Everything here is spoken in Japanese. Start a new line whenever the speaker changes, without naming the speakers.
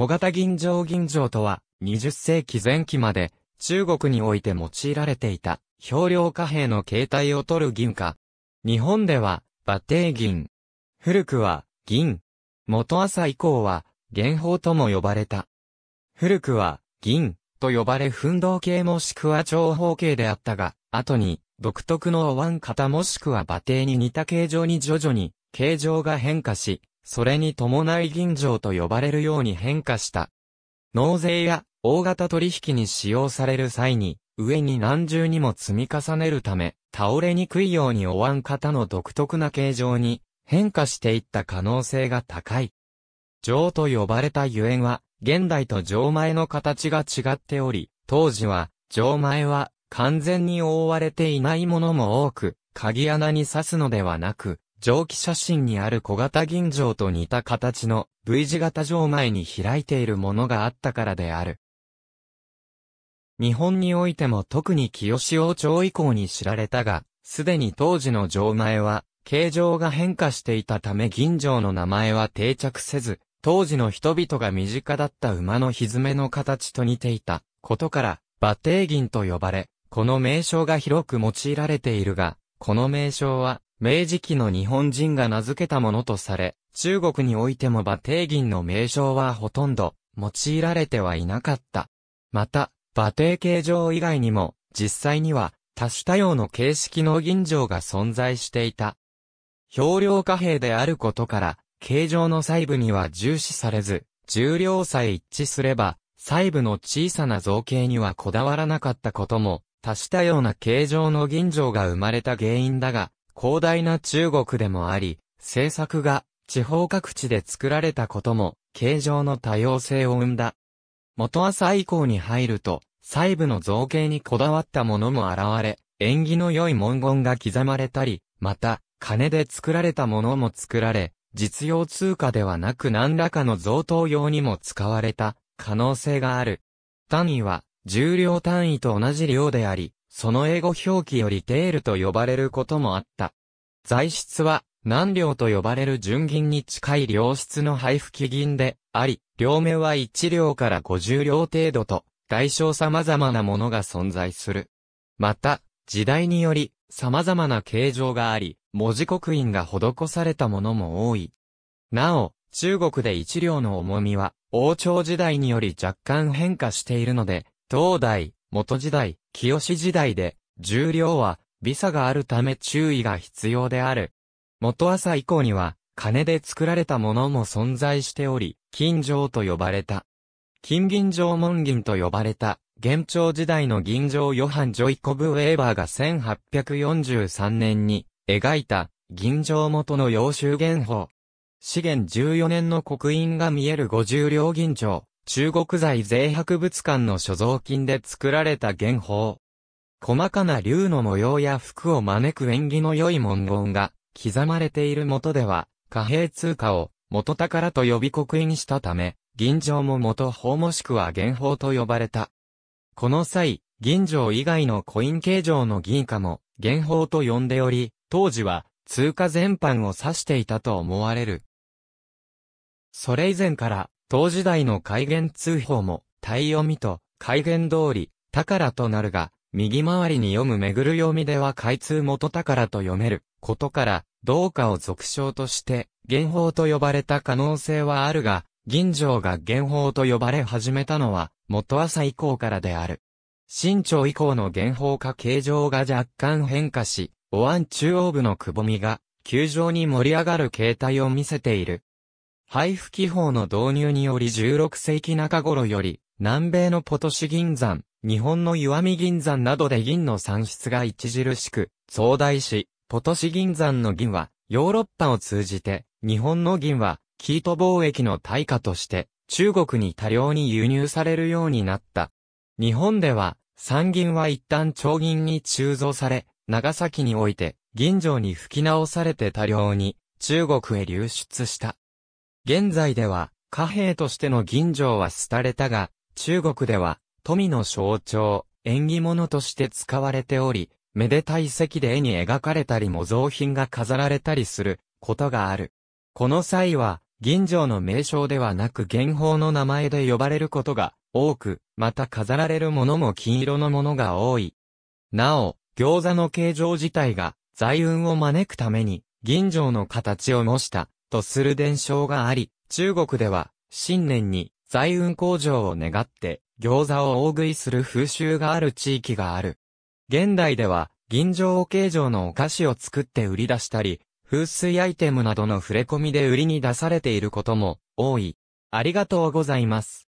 小型銀醸銀醸とは、20世紀前期まで、中国において用いられていた、氷量貨幣の形態を取る銀貨。日本では、馬蹄銀。古くは、銀。元朝以降は、元宝とも呼ばれた。古くは、銀、と呼ばれ奮闘系もしくは長方形であったが、後に、独特のお椀型もしくは馬蹄に似た形状に徐々に、形状が変化し、それに伴い銀城と呼ばれるように変化した。納税や大型取引に使用される際に、上に何重にも積み重ねるため、倒れにくいようにお椀型の独特な形状に変化していった可能性が高い。城と呼ばれたゆえんは、現代と城前の形が違っており、当時は、城前は完全に覆われていないものも多く、鍵穴に刺すのではなく、蒸気写真にある小型銀城と似た形の V 字型城前に開いているものがあったからである。日本においても特に清王朝以降に知られたが、すでに当時の城前は、形状が変化していたため銀城の名前は定着せず、当時の人々が身近だった馬のひめの形と似ていたことから、馬蹄銀と呼ばれ、この名称が広く用いられているが、この名称は明治期の日本人が名付けたものとされ、中国においても馬蹄銀の名称はほとんど用いられてはいなかった。また、馬蹄形状以外にも、実際には多種多様の形式の銀錠が存在していた。表量貨幣であることから、形状の細部には重視されず、重量さえ一致すれば、細部の小さな造形にはこだわらなかったことも、多種多様な形状の銀錠が生まれた原因だが、広大な中国でもあり、政策が地方各地で作られたことも、形状の多様性を生んだ。元朝以降に入ると、細部の造形にこだわったものも現れ、縁起の良い文言が刻まれたり、また、金で作られたものも作られ、実用通貨ではなく何らかの贈答用にも使われた可能性がある。単位は、重量単位と同じ量であり、その英語表記よりテールと呼ばれることもあった。材質は、南梁と呼ばれる純銀に近い良質の配布基銀であり、両面は1両から50両程度と、大小様々なものが存在する。また、時代により、様々な形状があり、文字刻印が施されたものも多い。なお、中国で一両の重みは、王朝時代により若干変化しているので、東代、元時代、清時代で、重量はビサがあるため注意が必要である。元朝以降には、金で作られたものも存在しており、金城と呼ばれた。金銀城門銀と呼ばれた、元朝時代の銀城ヨハン・ジョイコブ・ウェーバーが1843年に描いた、銀城元の洋州元宝。資源14年の刻印が見える50両銀城、中国財税博物館の所蔵金で作られた元宝。細かな竜の模様や服を招く縁起の良い文言が刻まれている元では、貨幣通貨を元宝と呼び刻印したため、銀城も元宝もしくは原宝と呼ばれた。この際、銀城以外のコイン形状の銀貨も原宝と呼んでおり、当時は通貨全般を指していたと思われる。それ以前から、当時代の改元通報も、対読みと、改元通り、宝となるが、右回りに読むめぐる読みでは開通元宝と読めることから、同化を俗称として、元宝と呼ばれた可能性はあるが、銀城が元宝と呼ばれ始めたのは、元朝以降からである。新朝以降の元宝化形状が若干変化し、お椀中央部のくぼみが、球状に盛り上がる形態を見せている。配布記法の導入により16世紀中頃より、南米のポトシ銀山、日本の岩見銀山などで銀の産出が著しく増大し、ポトシ銀山の銀はヨーロッパを通じて、日本の銀はキート貿易の対価として中国に多量に輸入されるようになった。日本では産銀は一旦長銀に鋳造され、長崎において銀城に吹き直されて多量に中国へ流出した。現在では貨幣としての銀城は廃れたが、中国では富の象徴、縁起物として使われており、めでたい席で絵に描かれたり模造品が飾られたりすることがある。この際は、銀城の名称ではなく原法の名前で呼ばれることが多く、また飾られるものも金色のものが多い。なお、餃子の形状自体が財運を招くために銀城の形を模したとする伝承があり、中国では新年に財運向上を願って餃子を大食いする風習がある地域がある。現代では、銀お形状のお菓子を作って売り出したり、風水アイテムなどの触れ込みで売りに出されていることも多い。ありがとうございます。